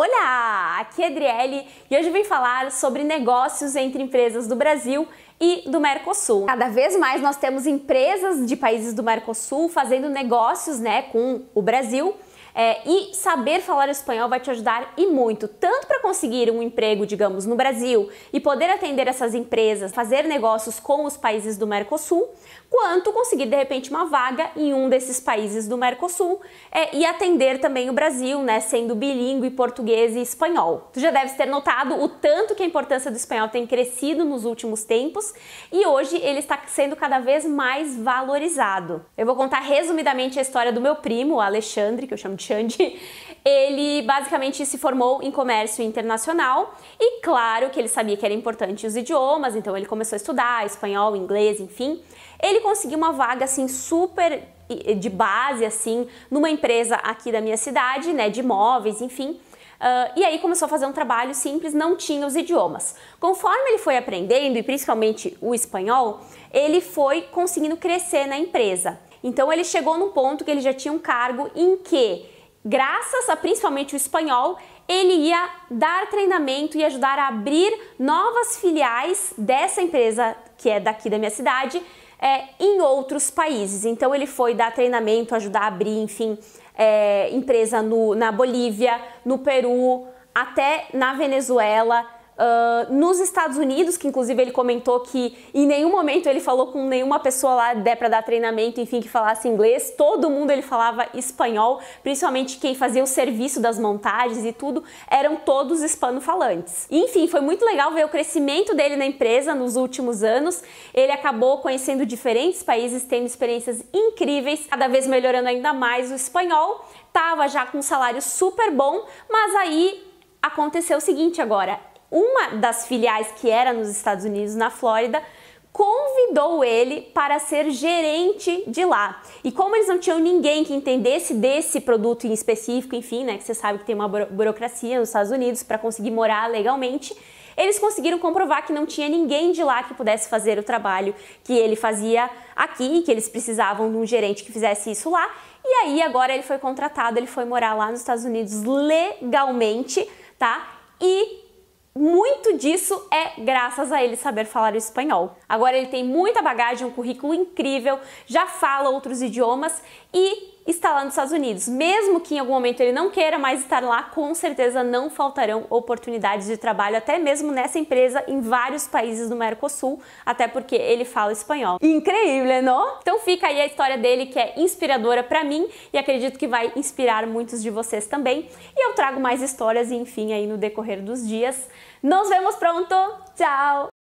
Olá, aqui é Adriele e hoje vim falar sobre negócios entre empresas do Brasil e do Mercosul. Cada vez mais nós temos empresas de países do Mercosul fazendo negócios, né, com o Brasil é, e saber falar espanhol vai te ajudar e muito, tanto para conseguir um emprego, digamos, no Brasil e poder atender essas empresas, fazer negócios com os países do Mercosul, quanto conseguir de repente uma vaga em um desses países do Mercosul é, e atender também o Brasil, né, sendo bilíngue português e espanhol. Tu já deve ter notado o tanto que a importância do espanhol tem crescido nos últimos tempos e hoje ele está sendo cada vez mais valorizado. Eu vou contar resumidamente a história do meu primo, o Alexandre, que eu chamo de Xande, ele basicamente se formou em comércio internacional e claro que ele sabia que era importante os idiomas, então ele começou a estudar espanhol, inglês, enfim. Ele conseguiu uma vaga assim super de base assim numa empresa aqui da minha cidade, né, de imóveis, enfim. Uh, e aí começou a fazer um trabalho simples, não tinha os idiomas. Conforme ele foi aprendendo, e principalmente o espanhol, ele foi conseguindo crescer na empresa. Então ele chegou num ponto que ele já tinha um cargo em que graças a principalmente o espanhol, ele ia dar treinamento e ajudar a abrir novas filiais dessa empresa que é daqui da minha cidade é, em outros países. Então ele foi dar treinamento, ajudar a abrir, enfim, é, empresa no, na Bolívia, no Peru, até na Venezuela Uh, nos Estados Unidos, que inclusive ele comentou que em nenhum momento ele falou com nenhuma pessoa lá de né, para dar treinamento, enfim, que falasse inglês. Todo mundo ele falava espanhol, principalmente quem fazia o serviço das montagens e tudo, eram todos hispanofalantes. Enfim, foi muito legal ver o crescimento dele na empresa nos últimos anos. Ele acabou conhecendo diferentes países, tendo experiências incríveis, cada vez melhorando ainda mais o espanhol. Tava já com um salário super bom, mas aí aconteceu o seguinte agora. Uma das filiais que era nos Estados Unidos, na Flórida, convidou ele para ser gerente de lá. E como eles não tinham ninguém que entendesse desse produto em específico, enfim, né, que você sabe que tem uma burocracia nos Estados Unidos para conseguir morar legalmente, eles conseguiram comprovar que não tinha ninguém de lá que pudesse fazer o trabalho que ele fazia aqui, que eles precisavam de um gerente que fizesse isso lá. E aí agora ele foi contratado, ele foi morar lá nos Estados Unidos legalmente, tá? E muito disso é graças a ele saber falar espanhol. Agora ele tem muita bagagem, um currículo incrível, já fala outros idiomas e está lá nos Estados Unidos. Mesmo que em algum momento ele não queira mais estar lá, com certeza não faltarão oportunidades de trabalho, até mesmo nessa empresa em vários países do Mercosul, até porque ele fala espanhol. Incrível, não? Né? Então fica aí a história dele que é inspiradora para mim e acredito que vai inspirar muitos de vocês também. E eu trago mais histórias, enfim, aí no decorrer dos dias. Nos vemos pronto. Tchau.